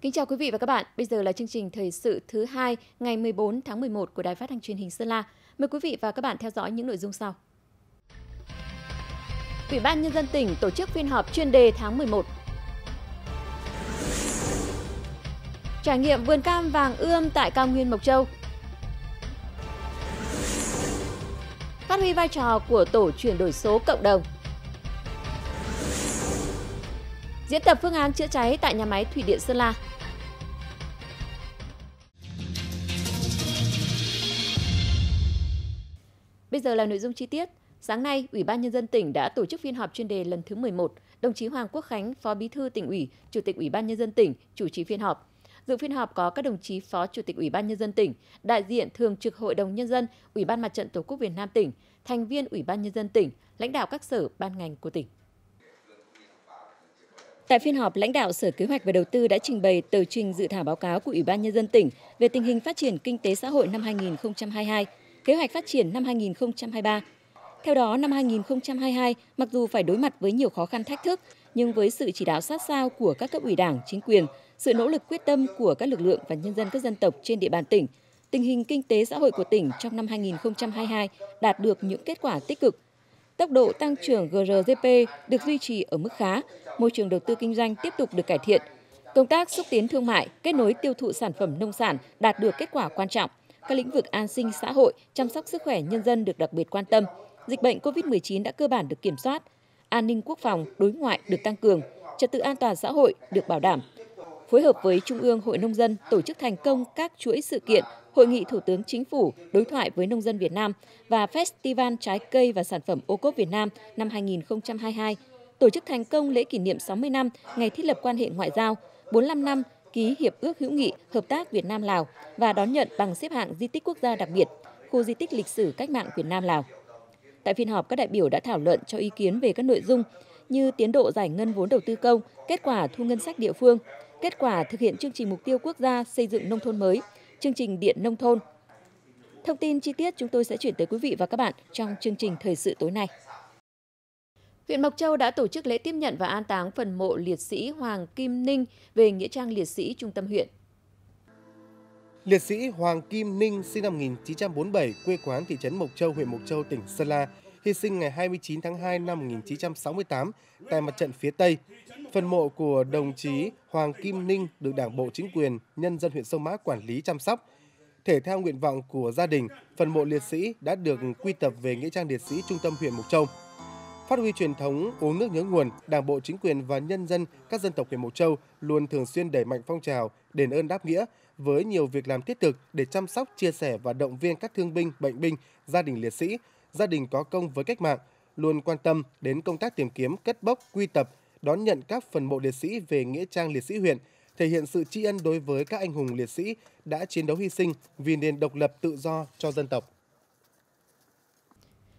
Kính chào quý vị và các bạn. Bây giờ là chương trình thời sự thứ hai ngày 14 tháng 11 của Đài Phát thanh Truyền hình Sơn La. Mời quý vị và các bạn theo dõi những nội dung sau. Ủy ban nhân dân tỉnh tổ chức phiên họp chuyên đề tháng 11. Trải nghiệm vườn cam vàng ươm tại cao nguyên Mộc Châu. Phát huy vai trò của tổ chuyển đổi số cộng đồng diễn tập phương án chữa cháy tại nhà máy thủy điện Sơn La. Bây giờ là nội dung chi tiết. Sáng nay, Ủy ban Nhân dân tỉnh đã tổ chức phiên họp chuyên đề lần thứ 11. Đồng chí Hoàng Quốc Khánh, Phó Bí thư tỉnh ủy, Chủ tịch Ủy ban Nhân dân tỉnh, chủ trì phiên họp. Dự phiên họp có các đồng chí Phó Chủ tịch Ủy ban Nhân dân tỉnh, đại diện Thường trực Hội đồng Nhân dân, Ủy ban Mặt trận Tổ quốc Việt Nam tỉnh, thành viên Ủy ban Nhân dân tỉnh, lãnh đạo các sở, ban ngành của tỉnh. Tại phiên họp, lãnh đạo Sở Kế hoạch và Đầu tư đã trình bày tờ trình dự thảo báo cáo của Ủy ban Nhân dân tỉnh về tình hình phát triển kinh tế xã hội năm 2022, kế hoạch phát triển năm 2023. Theo đó, năm 2022, mặc dù phải đối mặt với nhiều khó khăn thách thức, nhưng với sự chỉ đạo sát sao của các cấp ủy đảng, chính quyền, sự nỗ lực quyết tâm của các lực lượng và nhân dân các dân tộc trên địa bàn tỉnh, tình hình kinh tế xã hội của tỉnh trong năm 2022 đạt được những kết quả tích cực, tốc độ tăng trưởng GRDP được duy trì ở mức khá, môi trường đầu tư kinh doanh tiếp tục được cải thiện. Công tác xúc tiến thương mại, kết nối tiêu thụ sản phẩm nông sản đạt được kết quả quan trọng. Các lĩnh vực an sinh xã hội, chăm sóc sức khỏe nhân dân được đặc biệt quan tâm. Dịch bệnh COVID-19 đã cơ bản được kiểm soát. An ninh quốc phòng, đối ngoại được tăng cường, trật tự an toàn xã hội được bảo đảm. Phối hợp với Trung ương Hội Nông dân tổ chức thành công các chuỗi sự kiện Hội nghị Thủ tướng Chính phủ đối thoại với nông dân Việt Nam và Festival Trái cây và Sản phẩm ô cốp Việt Nam năm 2022, tổ chức thành công lễ kỷ niệm 60 năm ngày thiết lập quan hệ ngoại giao, 45 năm ký Hiệp ước hữu nghị hợp tác Việt Nam-Lào và đón nhận bằng xếp hạng di tích quốc gia đặc biệt, khu di tích lịch sử cách mạng Việt Nam-Lào. Tại phiên họp, các đại biểu đã thảo luận cho ý kiến về các nội dung như tiến độ giải ngân vốn đầu tư công, kết quả thu ngân sách địa phương, kết quả thực hiện chương trình mục tiêu quốc gia xây dựng nông thôn mới chương trình điện nông thôn. Thông tin chi tiết chúng tôi sẽ chuyển tới quý vị và các bạn trong chương trình thời sự tối nay. Huyện Mộc Châu đã tổ chức lễ tiếp nhận và an táng phần mộ liệt sĩ Hoàng Kim Ninh về nghĩa trang liệt sĩ trung tâm huyện. Liệt sĩ Hoàng Kim Ninh sinh năm 1947, quê quán thị trấn Mộc Châu, huyện Mộc Châu, tỉnh Sơn La, hy sinh ngày 29 tháng 2 năm 1968 tại mặt trận phía Tây. Phần mộ của đồng chí Hoàng Kim Ninh được Đảng bộ chính quyền, nhân dân huyện Sông Mã quản lý chăm sóc. Thể theo nguyện vọng của gia đình, phần mộ liệt sĩ đã được quy tập về nghĩa trang liệt sĩ trung tâm huyện Mộc Châu. Phát huy truyền thống uống nước nhớ nguồn, Đảng bộ chính quyền và nhân dân các dân tộc huyện Mộc Châu luôn thường xuyên đẩy mạnh phong trào đền ơn đáp nghĩa với nhiều việc làm thiết thực để chăm sóc, chia sẻ và động viên các thương binh, bệnh binh, gia đình liệt sĩ, gia đình có công với cách mạng, luôn quan tâm đến công tác tìm kiếm, cất bốc, quy tập, đón nhận các phần mộ liệt sĩ về nghĩa trang liệt sĩ huyện, thể hiện sự tri ân đối với các anh hùng liệt sĩ đã chiến đấu hy sinh vì nền độc lập tự do cho dân tộc.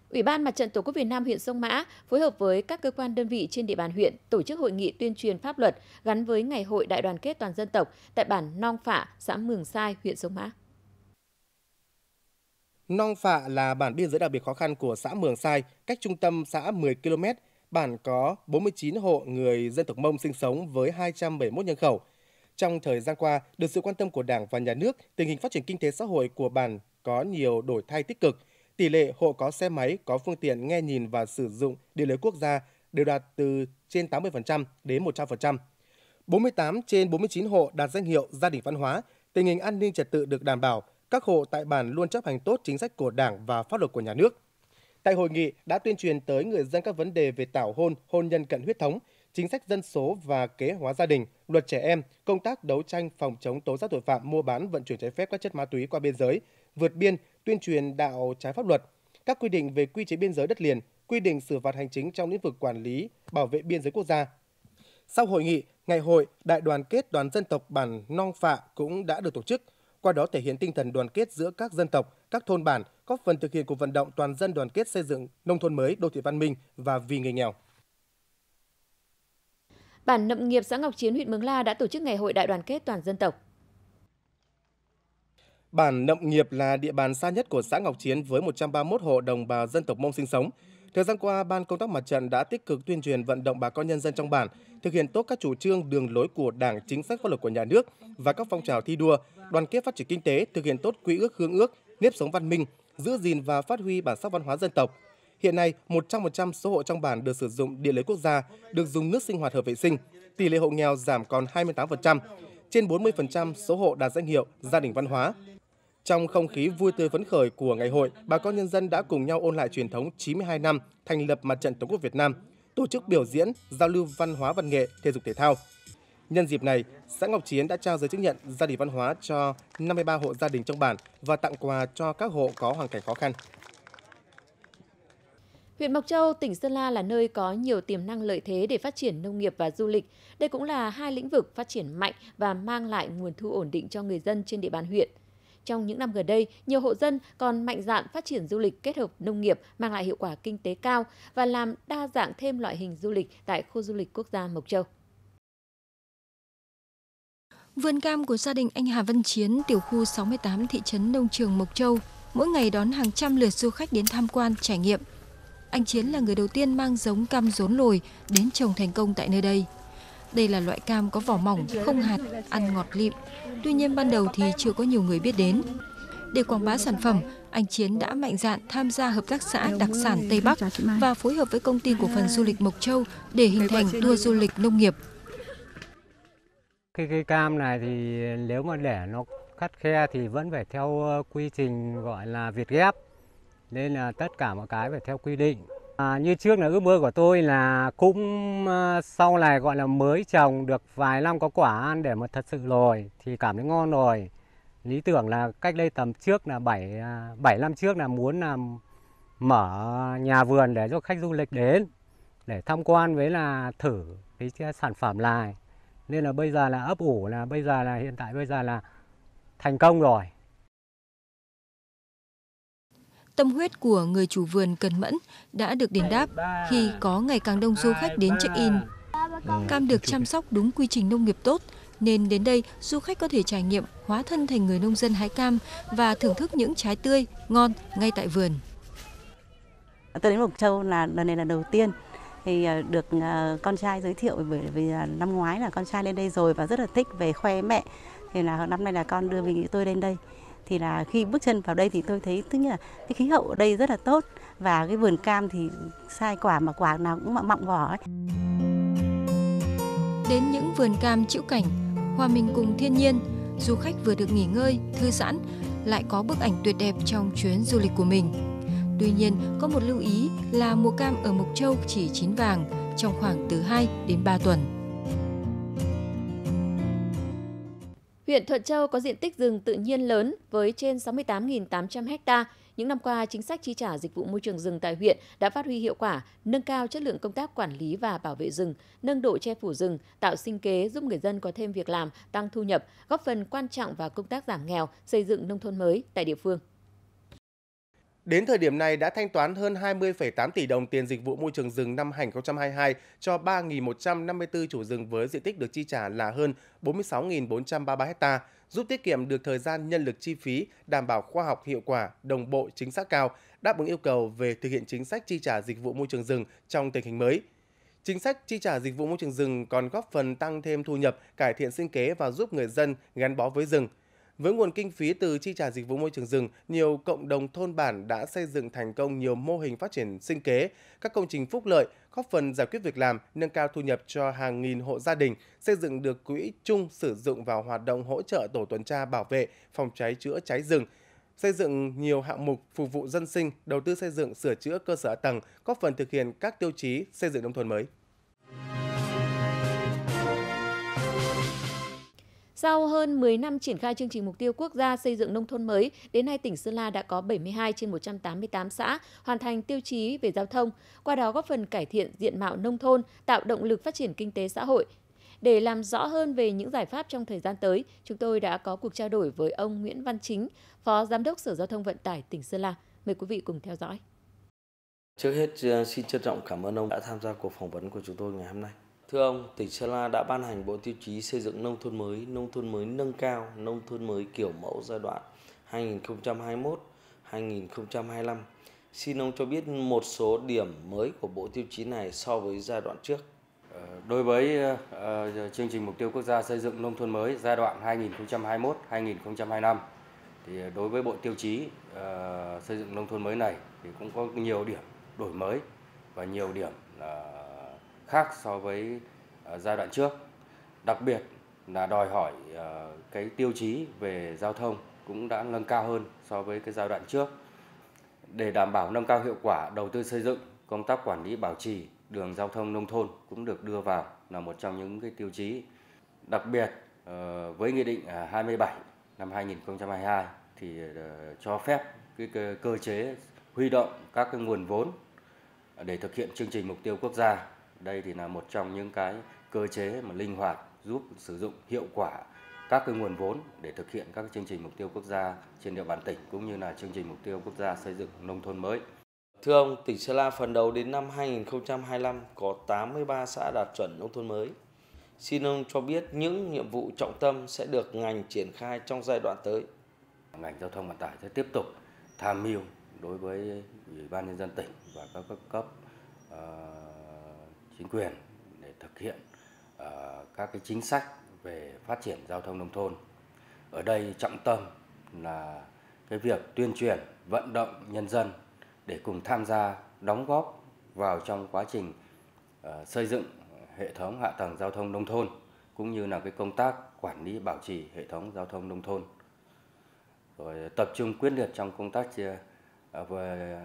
Ủy ban Mặt trận Tổ quốc Việt Nam huyện Sông Mã phối hợp với các cơ quan đơn vị trên địa bàn huyện tổ chức hội nghị tuyên truyền pháp luật gắn với Ngày hội Đại đoàn kết toàn dân tộc tại bản Nong Phạ, xã Mường Sai, huyện Sông Mã. Nong Phạ là bản biên giới đặc biệt khó khăn của xã Mường Sai, cách trung tâm xã 10 km. Bản có 49 hộ người dân tộc Mông sinh sống với 271 nhân khẩu. Trong thời gian qua, được sự quan tâm của Đảng và Nhà nước, tình hình phát triển kinh tế xã hội của bản có nhiều đổi thay tích cực. Tỷ lệ hộ có xe máy, có phương tiện nghe nhìn và sử dụng điện lưới quốc gia đều đạt từ trên 80% đến 100%. 48 trên 49 hộ đạt danh hiệu gia đình văn hóa, tình hình an ninh trật tự được đảm bảo, các hộ tại bản luôn chấp hành tốt chính sách của Đảng và pháp luật của nhà nước. Tại hội nghị đã tuyên truyền tới người dân các vấn đề về tảo hôn, hôn nhân cận huyết thống, chính sách dân số và kế hóa gia đình, luật trẻ em, công tác đấu tranh phòng chống tố giác tội phạm mua bán vận chuyển trái phép các chất ma túy qua biên giới, vượt biên, tuyên truyền đạo trái pháp luật, các quy định về quy chế biên giới đất liền, quy định xử phạt hành chính trong lĩnh vực quản lý, bảo vệ biên giới quốc gia. Sau hội nghị, ngày hội Đại đoàn kết toàn dân tộc bản Nong Phạ cũng đã được tổ chức – qua đó thể hiện tinh thần đoàn kết giữa các dân tộc, các thôn bản, góp phần thực hiện cuộc vận động toàn dân đoàn kết xây dựng nông thôn mới, đô thị văn minh và vì người nghèo. Bản nậm nghiệp xã Ngọc Chiến, huyện Mường La đã tổ chức ngày hội đại đoàn kết toàn dân tộc. Bản Nậm Nghiệp là địa bàn xa nhất của xã Ngọc Chiến với 131 hộ đồng bào dân tộc Mông sinh sống. Thời gian qua, Ban công tác mặt trận đã tích cực tuyên truyền vận động bà con nhân dân trong bản thực hiện tốt các chủ trương đường lối của Đảng, chính sách pháp luật của nhà nước và các phong trào thi đua, đoàn kết phát triển kinh tế, thực hiện tốt quy ước hương ước, nếp sống văn minh, giữ gìn và phát huy bản sắc văn hóa dân tộc. Hiện nay, 100% số hộ trong bản được sử dụng điện lưới quốc gia, được dùng nước sinh hoạt hợp vệ sinh. Tỷ lệ hộ nghèo giảm còn 28%, trên 40% số hộ đạt danh hiệu gia đình văn hóa. Trong không khí vui tươi phấn khởi của ngày hội, bà con nhân dân đã cùng nhau ôn lại truyền thống 92 năm thành lập Mặt trận Tổ quốc Việt Nam, tổ chức biểu diễn, giao lưu văn hóa văn nghệ, thể dục thể thao. Nhân dịp này, xã Ngọc Chiến đã trao giấy chứng nhận gia đình văn hóa cho 53 hộ gia đình trong bản và tặng quà cho các hộ có hoàn cảnh khó khăn. Huyện Mộc Châu, tỉnh Sơn La là nơi có nhiều tiềm năng lợi thế để phát triển nông nghiệp và du lịch. Đây cũng là hai lĩnh vực phát triển mạnh và mang lại nguồn thu ổn định cho người dân trên địa bàn huyện. Trong những năm gần đây, nhiều hộ dân còn mạnh dạn phát triển du lịch kết hợp nông nghiệp mang lại hiệu quả kinh tế cao và làm đa dạng thêm loại hình du lịch tại khu du lịch quốc gia Mộc Châu. Vườn cam của gia đình anh Hà Văn Chiến, tiểu khu 68 thị trấn Nông Trường Mộc Châu, mỗi ngày đón hàng trăm lượt du khách đến tham quan, trải nghiệm. Anh Chiến là người đầu tiên mang giống cam rốn lồi đến trồng thành công tại nơi đây. Đây là loại cam có vỏ mỏng, không hạt, ăn ngọt lịm. Tuy nhiên ban đầu thì chưa có nhiều người biết đến. Để quảng bá sản phẩm, anh Chiến đã mạnh dạn tham gia hợp tác xã đặc sản Tây Bắc và phối hợp với công ty cổ phần du lịch Mộc Châu để hình thành tour du lịch nông nghiệp. Cái cây cam này thì nếu mà để nó khắt khe thì vẫn phải theo ờ, quy trình gọi là việt ghép. Nên là tất cả mọi cái phải theo quy định. À, như trước là ước mơ của tôi là cũng ờ, sau này gọi là mới trồng được vài năm có quả ăn để mà thật sự rồi thì cảm thấy ngon rồi. Lý tưởng là cách đây tầm trước là 7 7 à, năm trước là muốn làm mở nhà vườn để cho khách du lịch đến để tham quan với là thử cái sản phẩm này. Nên là bây giờ là ấp ủ là bây giờ là hiện tại bây giờ là thành công rồi. Tâm huyết của người chủ vườn cần mẫn đã được đền đáp khi có ngày càng đông du khách đến check-in. Cam được chăm sóc đúng quy trình nông nghiệp tốt, nên đến đây du khách có thể trải nghiệm hóa thân thành người nông dân hái cam và thưởng thức những trái tươi, ngon ngay tại vườn. Tôi đến Mộc Châu là lần này là đầu tiên thì à, được à, con trai giới thiệu bởi vì à, năm ngoái là con trai lên đây rồi và rất là thích về khoe mẹ thì là năm nay là con đưa mình tôi lên đây thì là khi bước chân vào đây thì tôi thấy tức là cái khí hậu ở đây rất là tốt và cái vườn cam thì sai quả mà quả nào cũng mọng vỏ ấy. Đến những vườn cam chịu cảnh, hòa mình cùng thiên nhiên, du khách vừa được nghỉ ngơi, thư giãn lại có bức ảnh tuyệt đẹp trong chuyến du lịch của mình. Tuy nhiên, có một lưu ý là mùa cam ở Mộc Châu chỉ chín vàng trong khoảng từ 2 đến 3 tuần. Huyện Thuận Châu có diện tích rừng tự nhiên lớn với trên 68.800 ha. Những năm qua, chính sách chi trả dịch vụ môi trường rừng tại huyện đã phát huy hiệu quả, nâng cao chất lượng công tác quản lý và bảo vệ rừng, nâng độ che phủ rừng, tạo sinh kế giúp người dân có thêm việc làm, tăng thu nhập, góp phần quan trọng vào công tác giảm nghèo, xây dựng nông thôn mới tại địa phương. Đến thời điểm này đã thanh toán hơn 20,8 tỷ đồng tiền dịch vụ môi trường rừng năm 2022 cho 3.154 chủ rừng với diện tích được chi trả là hơn 46.433 ha, giúp tiết kiệm được thời gian nhân lực chi phí, đảm bảo khoa học hiệu quả, đồng bộ chính xác cao, đáp ứng yêu cầu về thực hiện chính sách chi trả dịch vụ môi trường rừng trong tình hình mới. Chính sách chi trả dịch vụ môi trường rừng còn góp phần tăng thêm thu nhập, cải thiện sinh kế và giúp người dân gắn bó với rừng – với nguồn kinh phí từ chi trả dịch vụ môi trường rừng, nhiều cộng đồng thôn bản đã xây dựng thành công nhiều mô hình phát triển sinh kế, các công trình phúc lợi, góp phần giải quyết việc làm, nâng cao thu nhập cho hàng nghìn hộ gia đình, xây dựng được quỹ chung sử dụng vào hoạt động hỗ trợ tổ tuần tra bảo vệ, phòng cháy chữa cháy rừng, xây dựng nhiều hạng mục phục vụ dân sinh, đầu tư xây dựng sửa chữa cơ sở tầng, góp phần thực hiện các tiêu chí xây dựng nông thôn mới. Sau hơn 10 năm triển khai chương trình mục tiêu quốc gia xây dựng nông thôn mới, đến nay tỉnh Sơn La đã có 72 trên 188 xã hoàn thành tiêu chí về giao thông, qua đó góp phần cải thiện diện mạo nông thôn, tạo động lực phát triển kinh tế xã hội. Để làm rõ hơn về những giải pháp trong thời gian tới, chúng tôi đã có cuộc trao đổi với ông Nguyễn Văn Chính, Phó Giám đốc Sở Giao thông Vận tải tỉnh Sơn La. Mời quý vị cùng theo dõi. Trước hết xin trân trọng cảm ơn ông đã tham gia cuộc phỏng vấn của chúng tôi ngày hôm nay. Thưa ông, tỉnh Sơn La đã ban hành bộ tiêu chí xây dựng nông thôn mới, nông thôn mới nâng cao, nông thôn mới kiểu mẫu giai đoạn 2021-2025. Xin ông cho biết một số điểm mới của bộ tiêu chí này so với giai đoạn trước. Ờ, đối với ờ, chương trình mục tiêu quốc gia xây dựng nông thôn mới giai đoạn 2021-2025 thì đối với bộ tiêu chí ờ, xây dựng nông thôn mới này thì cũng có nhiều điểm đổi mới và nhiều điểm là khác so với ờ, giai đoạn trước. Đặc biệt là đòi hỏi ờ, cái tiêu chí về giao thông cũng đã nâng cao hơn so với cái giai đoạn trước. Để đảm bảo nâng cao hiệu quả đầu tư xây dựng, công tác quản lý bảo trì đường giao thông nông thôn cũng được đưa vào là một trong những cái tiêu chí. Đặc biệt ờ, với Nghị định 27 à, năm 2022 thì cho phép cái cơ chế huy động các cái nguồn vốn để thực hiện chương trình mục tiêu quốc gia đây thì là một trong những cái cơ chế mà linh hoạt giúp sử dụng hiệu quả các cái nguồn vốn để thực hiện các chương trình mục tiêu quốc gia trên địa bàn tỉnh cũng như là chương trình mục tiêu quốc gia xây dựng nông thôn mới. Thưa ông, tỉnh Sơn La phần đầu đến năm 2025 có 83 xã đạt chuẩn nông thôn mới. Xin ông cho biết những nhiệm vụ trọng tâm sẽ được ngành triển khai trong giai đoạn tới. Ngành giao thông vận tải sẽ tiếp tục tham mưu đối với Ủy ban nhân dân tỉnh và các cấp, cấp uh, chính quyền để thực hiện ờ, các cái chính sách về phát triển giao thông nông thôn. Ở đây trọng tâm là cái việc tuyên truyền, vận động nhân dân để cùng tham gia đóng góp vào trong quá trình ờ, xây dựng hệ thống hạ tầng giao thông nông thôn cũng như là cái công tác quản lý bảo trì hệ thống giao thông nông thôn. Rồi tập trung quyết liệt trong công tác ờ, về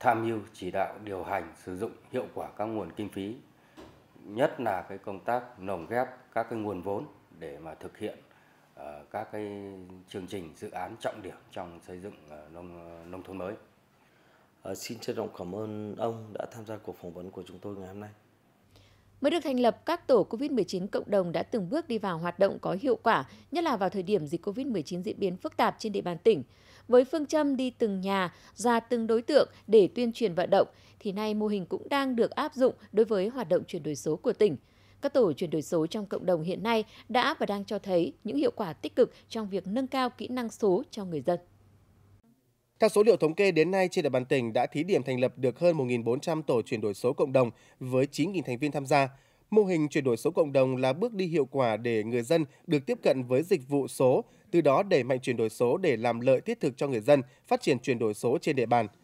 tham mưu chỉ đạo điều hành sử dụng hiệu quả các nguồn kinh phí nhất là cái công tác lồng ghép các cái nguồn vốn để mà thực hiện ờ, các cái chương trình dự án trọng điểm trong xây dựng ờ, nông nông thôn mới. À, xin trân trọng cảm ơn ông đã tham gia cuộc phỏng vấn của chúng tôi ngày hôm nay. Mới được thành lập, các tổ COVID-19 cộng đồng đã từng bước đi vào hoạt động có hiệu quả, nhất là vào thời điểm dịch COVID-19 diễn biến phức tạp trên địa bàn tỉnh. Với phương châm đi từng nhà, ra từng đối tượng để tuyên truyền vận động, thì nay mô hình cũng đang được áp dụng đối với hoạt động chuyển đổi số của tỉnh. Các tổ chuyển đổi số trong cộng đồng hiện nay đã và đang cho thấy những hiệu quả tích cực trong việc nâng cao kỹ năng số cho người dân. Theo số liệu thống kê đến nay trên địa bàn tỉnh đã thí điểm thành lập được hơn 1.400 tổ chuyển đổi số cộng đồng với 9.000 thành viên tham gia. Mô hình chuyển đổi số cộng đồng là bước đi hiệu quả để người dân được tiếp cận với dịch vụ số, từ đó đẩy mạnh chuyển đổi số để làm lợi thiết thực cho người dân, phát triển chuyển đổi số trên địa bàn –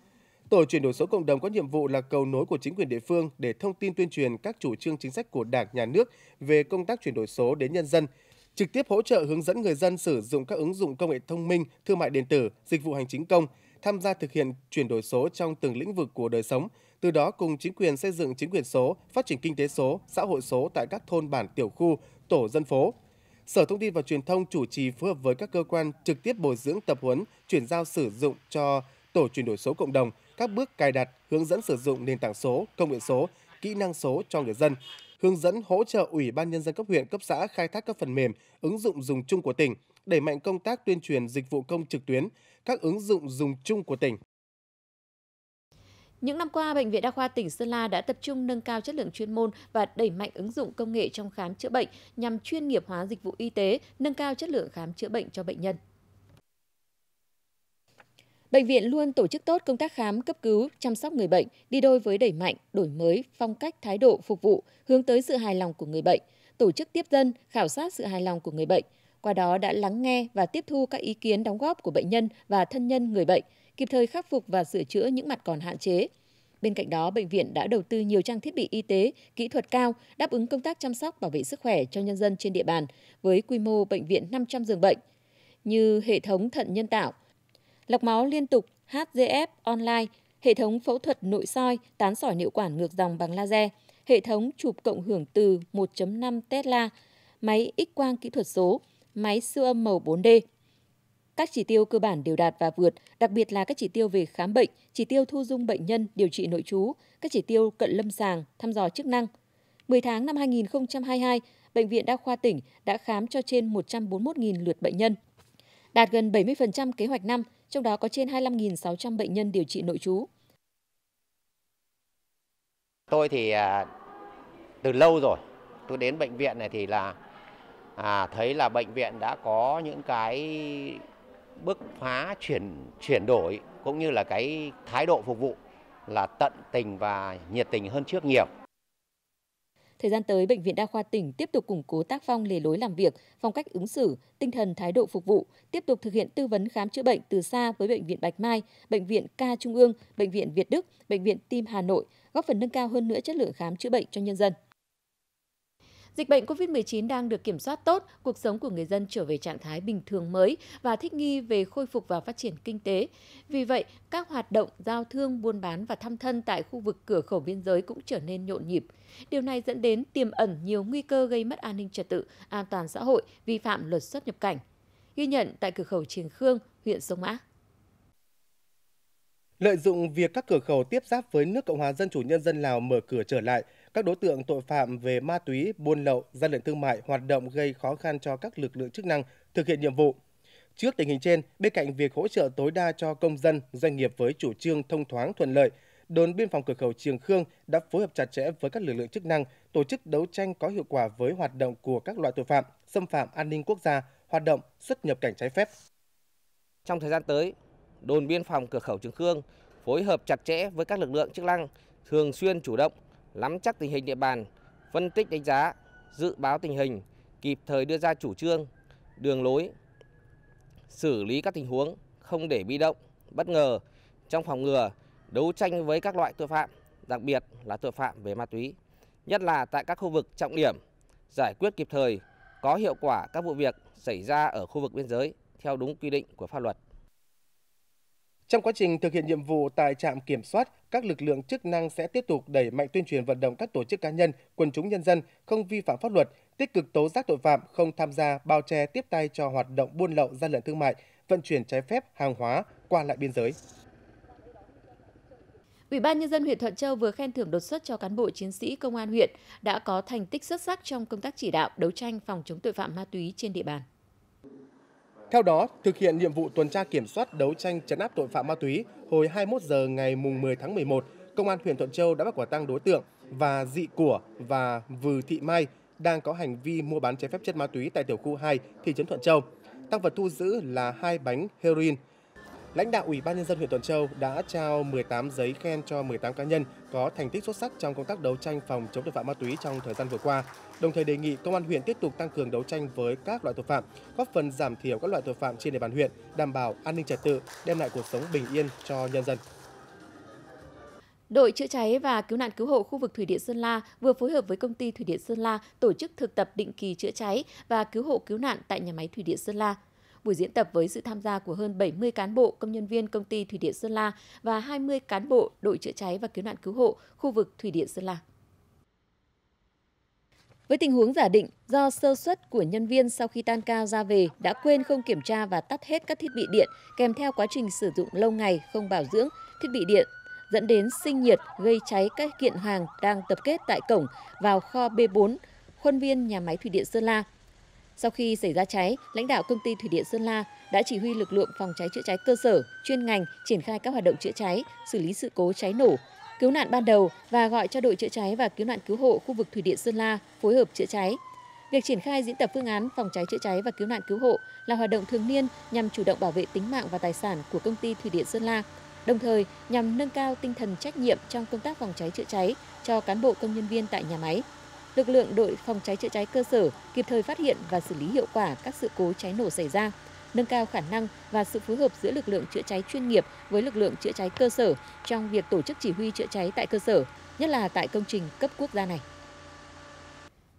Tổ chuyển đổi số cộng đồng có nhiệm vụ là cầu nối của chính quyền địa phương để thông tin tuyên truyền các chủ trương chính sách của Đảng, Nhà nước về công tác chuyển đổi số đến nhân dân, trực tiếp hỗ trợ hướng dẫn người dân sử dụng các ứng dụng công nghệ thông minh, thương mại điện tử, dịch vụ hành chính công, tham gia thực hiện chuyển đổi số trong từng lĩnh vực của đời sống, từ đó cùng chính quyền xây dựng chính quyền số, phát triển kinh tế số, xã hội số tại các thôn bản tiểu khu, tổ dân phố. Sở Thông tin và Truyền thông chủ trì phối hợp với các cơ quan trực tiếp bồi dưỡng tập huấn, chuyển giao sử dụng cho tổ chuyển đổi số cộng đồng – các bước cài đặt, hướng dẫn sử dụng nền tảng số, công nghệ số, kỹ năng số cho người dân, hướng dẫn hỗ trợ Ủy ban nhân dân cấp huyện, cấp xã khai thác các phần mềm, ứng dụng dùng chung của tỉnh, đẩy mạnh công tác tuyên truyền dịch vụ công trực tuyến, các ứng dụng dùng chung của tỉnh. Những năm qua, Bệnh viện Đa khoa tỉnh Sơn La đã tập trung nâng cao chất lượng chuyên môn và đẩy mạnh ứng dụng công nghệ trong khám chữa bệnh nhằm chuyên nghiệp hóa dịch vụ y tế, nâng cao chất lượng khám chữa bệnh cho bệnh nhân. Bệnh viện luôn tổ chức tốt công tác khám, cấp cứu, chăm sóc người bệnh, đi đôi với đẩy mạnh, đổi mới, phong cách, thái độ, phục vụ, hướng tới sự hài lòng của người bệnh, tổ chức tiếp dân, khảo sát sự hài lòng của người bệnh. Qua đó đã lắng nghe và tiếp thu các ý kiến đóng góp của bệnh nhân và thân nhân người bệnh, kịp thời khắc phục và sửa chữa những mặt còn hạn chế. Bên cạnh đó, bệnh viện đã đầu tư nhiều trang thiết bị y tế, kỹ thuật cao, đáp ứng công tác chăm sóc bảo vệ sức khỏe cho nhân dân trên địa bàn với quy mô bệnh viện 500 giường bệnh như hệ thống thận nhân tạo, lọc máu liên tục HGF online, hệ thống phẫu thuật nội soi tán sỏi niệu quản ngược dòng bằng laser, hệ thống chụp cộng hưởng từ 1.5 Tesla, máy X-quang kỹ thuật số, máy siêu âm màu 4D. Các chỉ tiêu cơ bản đều đạt và vượt, đặc biệt là các chỉ tiêu về khám bệnh, chỉ tiêu thu dung bệnh nhân, điều trị nội trú, các chỉ tiêu cận lâm sàng, thăm dò chức năng. 10 tháng năm 2022, Bệnh viện Đa khoa tỉnh đã khám cho trên 141.000 lượt bệnh nhân, đạt gần 70% kế hoạch năm – trong đó có trên 25.600 bệnh nhân điều trị nội trú. Tôi thì à, từ lâu rồi, tôi đến bệnh viện này thì là à, thấy là bệnh viện đã có những cái bước phá chuyển chuyển đổi cũng như là cái thái độ phục vụ là tận tình và nhiệt tình hơn trước nhiều. Thời gian tới, Bệnh viện Đa khoa tỉnh tiếp tục củng cố tác phong lề lối làm việc, phong cách ứng xử, tinh thần thái độ phục vụ, tiếp tục thực hiện tư vấn khám chữa bệnh từ xa với Bệnh viện Bạch Mai, Bệnh viện Ca Trung ương, Bệnh viện Việt Đức, Bệnh viện Tim Hà Nội, góp phần nâng cao hơn nữa chất lượng khám chữa bệnh cho nhân dân. Dịch bệnh COVID-19 đang được kiểm soát tốt, cuộc sống của người dân trở về trạng thái bình thường mới và thích nghi về khôi phục và phát triển kinh tế. Vì vậy, các hoạt động giao thương, buôn bán và thăm thân tại khu vực cửa khẩu biên giới cũng trở nên nhộn nhịp. Điều này dẫn đến tiềm ẩn nhiều nguy cơ gây mất an ninh trật tự, an toàn xã hội, vi phạm luật xuất nhập cảnh. Ghi nhận tại cửa khẩu Triềng Khương, huyện Sông Mã. Lợi dụng việc các cửa khẩu tiếp giáp với nước Cộng hòa Dân chủ Nhân dân Lào mở cửa trở lại – các đối tượng tội phạm về ma túy, buôn lậu, gian lận thương mại hoạt động gây khó khăn cho các lực lượng chức năng thực hiện nhiệm vụ. Trước tình hình trên, bên cạnh việc hỗ trợ tối đa cho công dân, doanh nghiệp với chủ trương thông thoáng thuận lợi, đồn biên phòng cửa khẩu trường Khương đã phối hợp chặt chẽ với các lực lượng chức năng, tổ chức đấu tranh có hiệu quả với hoạt động của các loại tội phạm, xâm phạm an ninh quốc gia, hoạt động xuất nhập cảnh trái phép. Trong thời gian tới, đồn biên phòng cửa khẩu trường Khương phối hợp chặt chẽ với các lực lượng chức năng, thường xuyên chủ động nắm chắc tình hình địa bàn, phân tích đánh giá, dự báo tình hình, kịp thời đưa ra chủ trương, đường lối, xử lý các tình huống không để bị động, bất ngờ trong phòng ngừa, đấu tranh với các loại tội phạm, đặc biệt là tội phạm về ma túy, nhất là tại các khu vực trọng điểm, giải quyết kịp thời, có hiệu quả các vụ việc xảy ra ở khu vực biên giới theo đúng quy định của pháp luật. Trong quá trình thực hiện nhiệm vụ tại trạm kiểm soát, các lực lượng chức năng sẽ tiếp tục đẩy mạnh tuyên truyền vận động các tổ chức cá nhân, quần chúng nhân dân không vi phạm pháp luật, tích cực tố giác tội phạm, không tham gia bao che tiếp tay cho hoạt động buôn lậu gian lận thương mại, vận chuyển trái phép hàng hóa qua lại biên giới. Ủy ban nhân dân huyện Thuận Châu vừa khen thưởng đột xuất cho cán bộ chiến sĩ công an huyện đã có thành tích xuất sắc trong công tác chỉ đạo đấu tranh phòng chống tội phạm ma túy trên địa bàn. Theo đó, thực hiện nhiệm vụ tuần tra kiểm soát đấu tranh chấn áp tội phạm ma túy, hồi 21 giờ ngày 10 tháng 11, Công an huyện Thuận Châu đã bắt quả tăng đối tượng và dị của và Vừ Thị Mai đang có hành vi mua bán trái phép chất ma túy tại tiểu khu 2, thị trấn Thuận Châu. Tăng vật thu giữ là hai bánh heroin, lãnh đạo Ủy ban nhân dân huyện Tuần Châu đã trao 18 giấy khen cho 18 cá nhân có thành tích xuất sắc trong công tác đấu tranh phòng chống tội phạm ma túy trong thời gian vừa qua, đồng thời đề nghị công an huyện tiếp tục tăng cường đấu tranh với các loại tội phạm, góp phần giảm thiểu các loại tội phạm trên địa bàn huyện, đảm bảo an ninh trật tự, đem lại cuộc sống bình yên cho nhân dân. Đội chữa cháy và cứu nạn cứu hộ khu vực thủy điện Sơn La vừa phối hợp với công ty thủy điện Sơn La tổ chức thực tập định kỳ chữa cháy và cứu hộ cứu nạn tại nhà máy thủy điện Sơn La. Buổi diễn tập với sự tham gia của hơn 70 cán bộ, công nhân viên công ty Thủy điện Sơn La và 20 cán bộ đội chữa cháy và cứu nạn cứu hộ khu vực Thủy điện Sơn La. Với tình huống giả định, do sơ suất của nhân viên sau khi tan ca ra về đã quên không kiểm tra và tắt hết các thiết bị điện kèm theo quá trình sử dụng lâu ngày không bảo dưỡng thiết bị điện dẫn đến sinh nhiệt gây cháy các kiện hàng đang tập kết tại cổng vào kho B4, khuôn viên nhà máy thủy điện Sơn La sau khi xảy ra cháy, lãnh đạo công ty thủy điện Sơn La đã chỉ huy lực lượng phòng cháy chữa cháy cơ sở, chuyên ngành triển khai các hoạt động chữa cháy, xử lý sự cố cháy nổ, cứu nạn ban đầu và gọi cho đội chữa cháy và cứu nạn cứu hộ khu vực thủy điện Sơn La phối hợp chữa cháy. Việc triển khai diễn tập phương án phòng cháy chữa cháy và cứu nạn cứu hộ là hoạt động thường niên nhằm chủ động bảo vệ tính mạng và tài sản của công ty thủy điện Sơn La, đồng thời nhằm nâng cao tinh thần trách nhiệm trong công tác phòng cháy chữa cháy cho cán bộ công nhân viên tại nhà máy lực lượng đội phòng cháy chữa cháy cơ sở kịp thời phát hiện và xử lý hiệu quả các sự cố cháy nổ xảy ra, nâng cao khả năng và sự phối hợp giữa lực lượng chữa cháy chuyên nghiệp với lực lượng chữa cháy cơ sở trong việc tổ chức chỉ huy chữa cháy tại cơ sở, nhất là tại công trình cấp quốc gia này.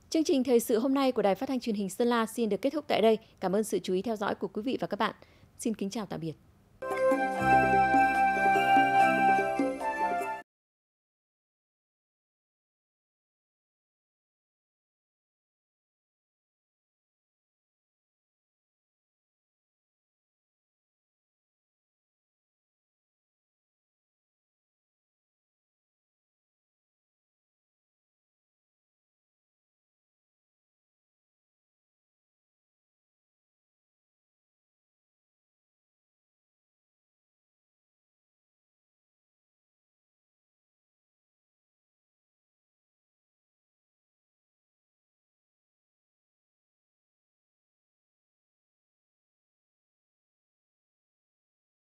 Chương trình thời sự hôm nay của Đài Phát thanh Truyền hình Sơn La xin được kết thúc tại đây. Cảm ơn sự chú ý theo dõi của quý vị và các bạn. Xin kính chào tạm biệt.